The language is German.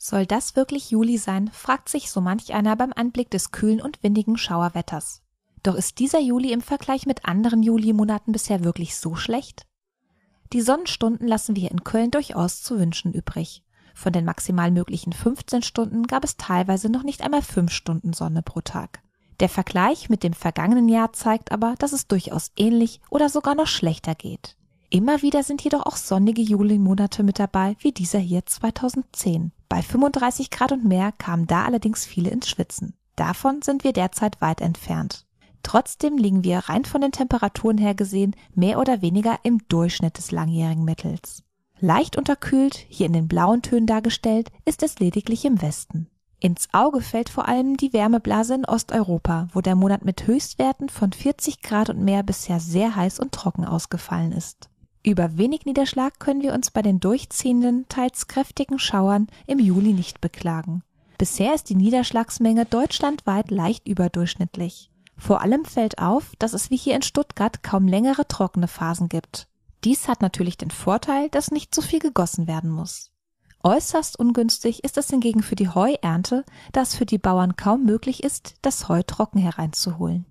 Soll das wirklich Juli sein, fragt sich so manch einer beim Anblick des kühlen und windigen Schauerwetters. Doch ist dieser Juli im Vergleich mit anderen Julimonaten bisher wirklich so schlecht? Die Sonnenstunden lassen wir in Köln durchaus zu wünschen übrig. Von den maximal möglichen 15 Stunden gab es teilweise noch nicht einmal 5 Stunden Sonne pro Tag. Der Vergleich mit dem vergangenen Jahr zeigt aber, dass es durchaus ähnlich oder sogar noch schlechter geht. Immer wieder sind jedoch auch sonnige Julimonate mit dabei, wie dieser hier 2010. Bei 35 Grad und mehr kamen da allerdings viele ins Schwitzen. Davon sind wir derzeit weit entfernt. Trotzdem liegen wir rein von den Temperaturen her gesehen mehr oder weniger im Durchschnitt des langjährigen Mittels. Leicht unterkühlt, hier in den blauen Tönen dargestellt, ist es lediglich im Westen. Ins Auge fällt vor allem die Wärmeblase in Osteuropa, wo der Monat mit Höchstwerten von 40 Grad und mehr bisher sehr heiß und trocken ausgefallen ist. Über wenig Niederschlag können wir uns bei den durchziehenden, teils kräftigen Schauern im Juli nicht beklagen. Bisher ist die Niederschlagsmenge deutschlandweit leicht überdurchschnittlich. Vor allem fällt auf, dass es wie hier in Stuttgart kaum längere trockene Phasen gibt. Dies hat natürlich den Vorteil, dass nicht so viel gegossen werden muss. Äußerst ungünstig ist es hingegen für die Heuernte, da es für die Bauern kaum möglich ist, das Heu trocken hereinzuholen.